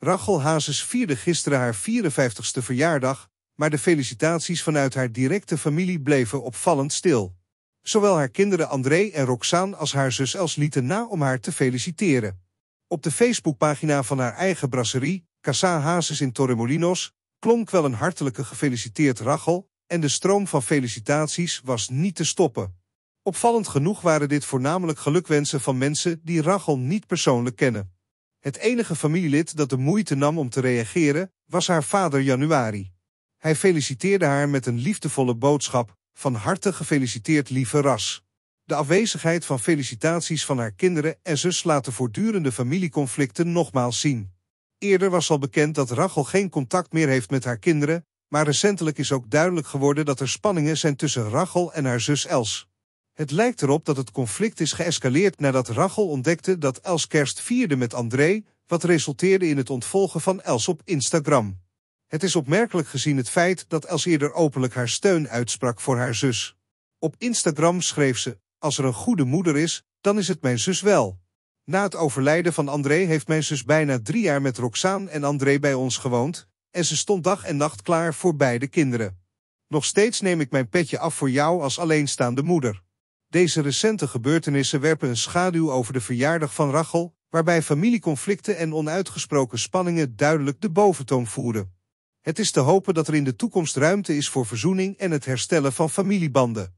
Rachel Hazes vierde gisteren haar 54ste verjaardag, maar de felicitaties vanuit haar directe familie bleven opvallend stil. Zowel haar kinderen André en Roxane als haar zus Els lieten na om haar te feliciteren. Op de Facebookpagina van haar eigen brasserie, Casa Hazes in Torremolinos, klonk wel een hartelijke gefeliciteerd Rachel, en de stroom van felicitaties was niet te stoppen. Opvallend genoeg waren dit voornamelijk gelukwensen van mensen die Rachel niet persoonlijk kennen. Het enige familielid dat de moeite nam om te reageren, was haar vader Januari. Hij feliciteerde haar met een liefdevolle boodschap, van harte gefeliciteerd lieve ras. De afwezigheid van felicitaties van haar kinderen en zus laat de voortdurende familieconflicten nogmaals zien. Eerder was al bekend dat Rachel geen contact meer heeft met haar kinderen, maar recentelijk is ook duidelijk geworden dat er spanningen zijn tussen Rachel en haar zus Els. Het lijkt erop dat het conflict is geëscaleerd nadat Rachel ontdekte dat Els kerst vierde met André, wat resulteerde in het ontvolgen van Els op Instagram. Het is opmerkelijk gezien het feit dat Els eerder openlijk haar steun uitsprak voor haar zus. Op Instagram schreef ze, als er een goede moeder is, dan is het mijn zus wel. Na het overlijden van André heeft mijn zus bijna drie jaar met Roxaan en André bij ons gewoond, en ze stond dag en nacht klaar voor beide kinderen. Nog steeds neem ik mijn petje af voor jou als alleenstaande moeder. Deze recente gebeurtenissen werpen een schaduw over de verjaardag van Rachel, waarbij familieconflicten en onuitgesproken spanningen duidelijk de boventoon voeren. Het is te hopen dat er in de toekomst ruimte is voor verzoening en het herstellen van familiebanden.